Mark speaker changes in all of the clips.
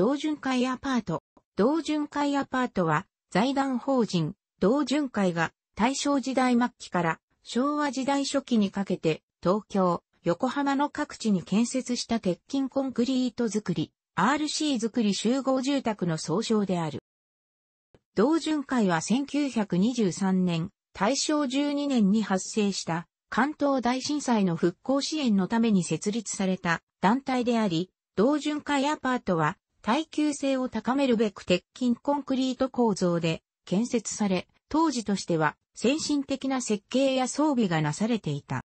Speaker 1: 同巡回アパート。同巡回アパートは、財団法人、同巡回が、大正時代末期から昭和時代初期にかけて、東京、横浜の各地に建設した鉄筋コンクリート作り、RC 作り集合住宅の総称である。同巡会は1923年、大正12年に発生した関東大震災の復興支援のために設立された団体であり、同巡会アパートは耐久性を高めるべく鉄筋コンクリート構造で建設され、当時としては先進的な設計や装備がなされていた。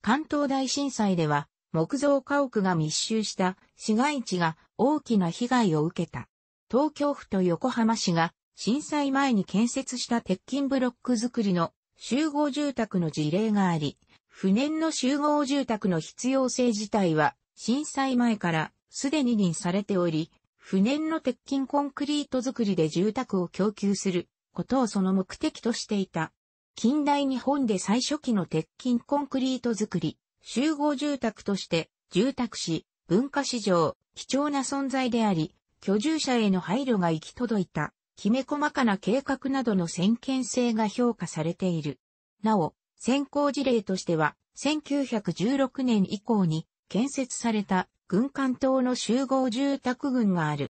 Speaker 1: 関東大震災では木造家屋が密集した市街地が大きな被害を受けた。東京府と横浜市が震災前に建設した鉄筋ブロック作りの集合住宅の事例があり、不燃の集合住宅の必要性自体は震災前からすでに認されており、不燃の鉄筋コンクリート作りで住宅を供給することをその目的としていた。近代日本で最初期の鉄筋コンクリート作り、集合住宅として住宅史、文化市場、貴重な存在であり、居住者への配慮が行き届いた、きめ細かな計画などの先見性が評価されている。なお、先行事例としては、1916年以降に建設された軍艦島の集合住宅群がある。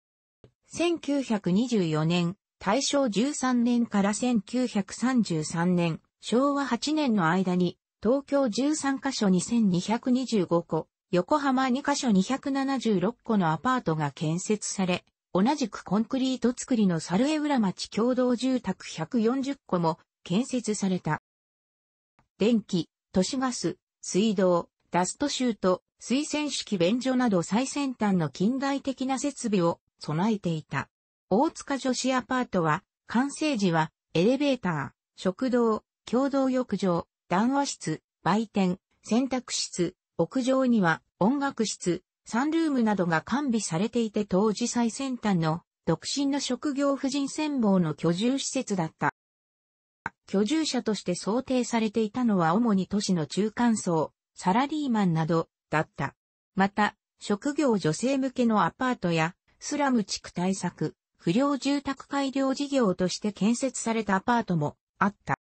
Speaker 1: 1924年、大正13年から1933年、昭和8年の間に、東京13カ所2225個、横浜2カ所276個のアパートが建設され、同じくコンクリート作りの猿江浦町共同住宅140個も建設された。電気、都市ガス、水道、ダストシュート、水洗式便所など最先端の近代的な設備を備えていた。大塚女子アパートは、完成時は、エレベーター、食堂、共同浴場、談話室、売店、洗濯室、屋上には音楽室、サンルームなどが完備されていて当時最先端の独身の職業婦人専門の居住施設だった。居住者として想定されていたのは主に都市の中間層、サラリーマンなどだった。また、職業女性向けのアパートやスラム地区対策、不良住宅改良事業として建設されたアパートもあった。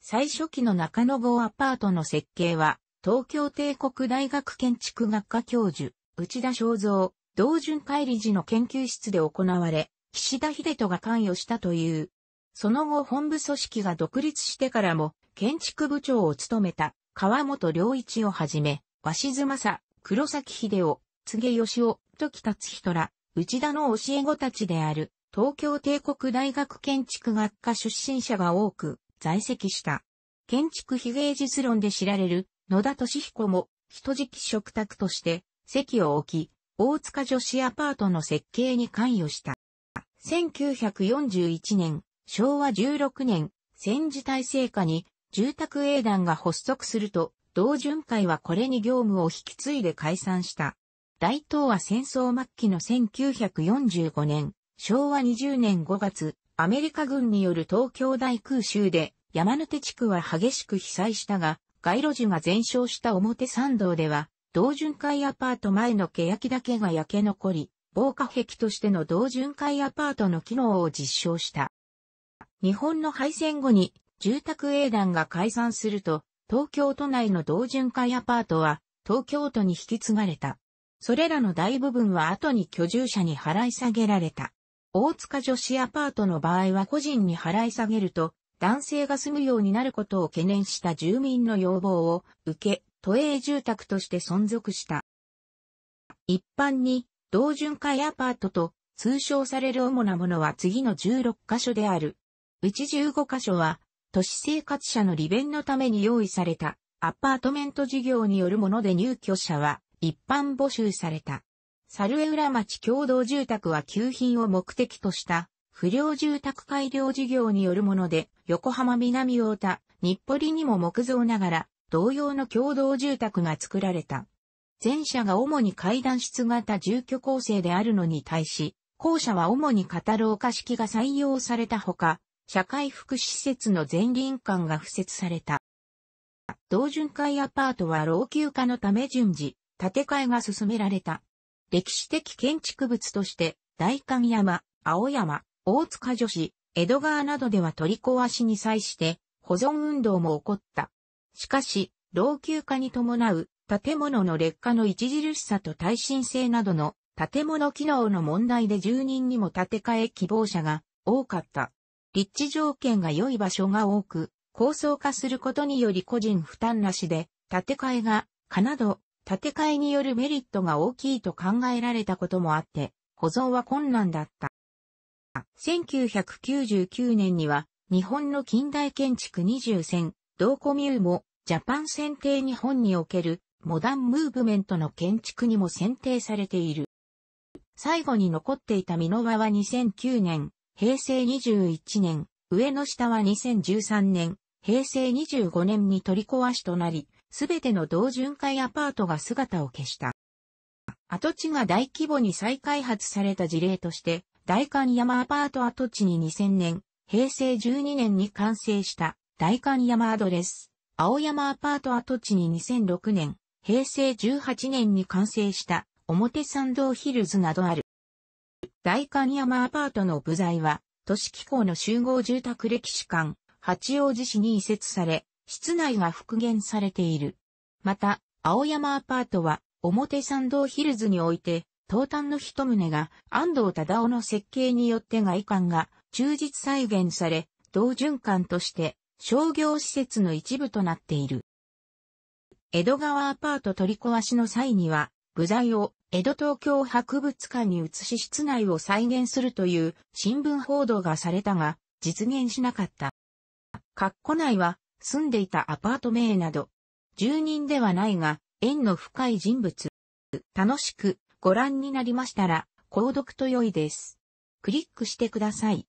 Speaker 1: 最初期の中野号アパートの設計は、東京帝国大学建築学科教授、内田正造、道順会理事の研究室で行われ、岸田秀人が関与したという。その後本部組織が独立してからも建築部長を務めた川本良一をはじめ、鷲津正、黒崎秀夫、柘義夫、時達人ら、内田の教え子たちである、東京帝国大学建築学科出身者が多く在籍した。建築非芸術論で知られる野田敏彦も人き食卓として席を置き、大塚女子アパートの設計に関与した。1941年、昭和16年、戦時体制下に住宅営団が発足すると、同巡会はこれに業務を引き継いで解散した。大東亜戦争末期の1945年、昭和20年5月、アメリカ軍による東京大空襲で、山手地区は激しく被災したが、街路樹が全焼した表参道では、同巡会アパート前の欅だけが焼け残り、防火壁としての同巡会アパートの機能を実証した。日本の敗戦後に住宅営団が解散すると、東京都内の同巡会アパートは、東京都に引き継がれた。それらの大部分は後に居住者に払い下げられた。大塚女子アパートの場合は個人に払い下げると、男性が住むようになることを懸念した住民の要望を受け、都営住宅として存続した。一般に、同巡会アパートと通称される主なものは次の16箇所である。うち15箇所は、都市生活者の利便のために用意されたアパートメント事業によるもので入居者は一般募集された。猿江浦町共同住宅は給品を目的とした不良住宅改良事業によるもので横浜南大田、日暮里にも木造ながら同様の共同住宅が作られた。前者が主に階段室型住居構成であるのに対し、後者は主に型廊下式が採用されたほか、社会福祉施設の前輪館が付設された。同巡回アパートは老朽化のため順次、建て替えが進められた。歴史的建築物として、大観山、青山、大塚女子、江戸川などでは取り壊しに際して保存運動も起こった。しかし、老朽化に伴う建物の劣化の著しさと耐震性などの建物機能の問題で住人にも建て替え希望者が多かった。立地条件が良い場所が多く、高層化することにより個人負担なしで、建て替えが、かなど、建て替えによるメリットが大きいと考えられたこともあって、保存は困難だった。1999年には、日本の近代建築20選、同コミューも、ジャパン選定日本における、モダンムーブメントの建築にも選定されている。最後に残っていた美濃ワは2009年、平成21年、上の下は2013年、平成25年に取り壊しとなり、すべての同巡回アパートが姿を消した。跡地が大規模に再開発された事例として、大観山アパート跡地に2000年、平成12年に完成した大観山アドレス、青山アパート跡地に2006年、平成18年に完成した表参道ヒルズなどある。大観山アパートの部材は、都市機構の集合住宅歴史館、八王子市に移設され、室内が復元されている。また、青山アパートは、表参道ヒルズにおいて、東端の一棟が安藤忠夫の設計によって外観が忠実再現され、同循環として商業施設の一部となっている。江戸川アパート取り壊しの際には、部材を江戸東京博物館に移し室内を再現するという新聞報道がされたが、実現しなかった。括弧内は住んでいたアパート名など、住人ではないが、縁の深い人物。楽しくご覧になりましたら、購読と良いです。クリックしてください。